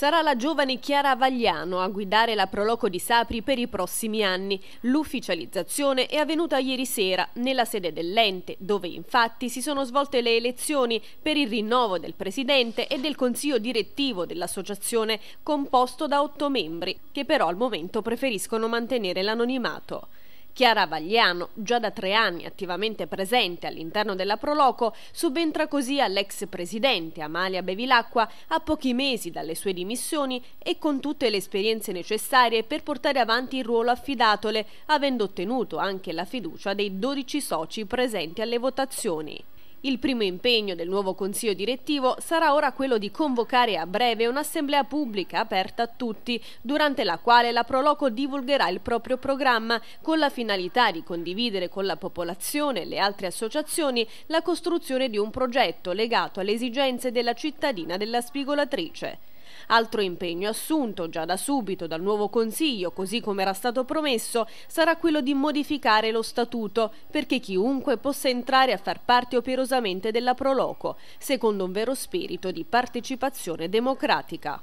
Sarà la giovane Chiara Vagliano a guidare la Proloco di Sapri per i prossimi anni. L'ufficializzazione è avvenuta ieri sera nella sede dell'ente, dove infatti si sono svolte le elezioni per il rinnovo del presidente e del consiglio direttivo dell'associazione, composto da otto membri, che però al momento preferiscono mantenere l'anonimato. Chiara Vagliano, già da tre anni attivamente presente all'interno della Proloco, subentra così all'ex presidente Amalia Bevilacqua a pochi mesi dalle sue dimissioni e con tutte le esperienze necessarie per portare avanti il ruolo affidatole, avendo ottenuto anche la fiducia dei 12 soci presenti alle votazioni. Il primo impegno del nuovo Consiglio direttivo sarà ora quello di convocare a breve un'assemblea pubblica aperta a tutti, durante la quale la Proloco divulgherà il proprio programma con la finalità di condividere con la popolazione e le altre associazioni la costruzione di un progetto legato alle esigenze della cittadina della spigolatrice. Altro impegno assunto già da subito dal nuovo Consiglio, così come era stato promesso, sarà quello di modificare lo statuto perché chiunque possa entrare a far parte operosamente della Proloco, secondo un vero spirito di partecipazione democratica.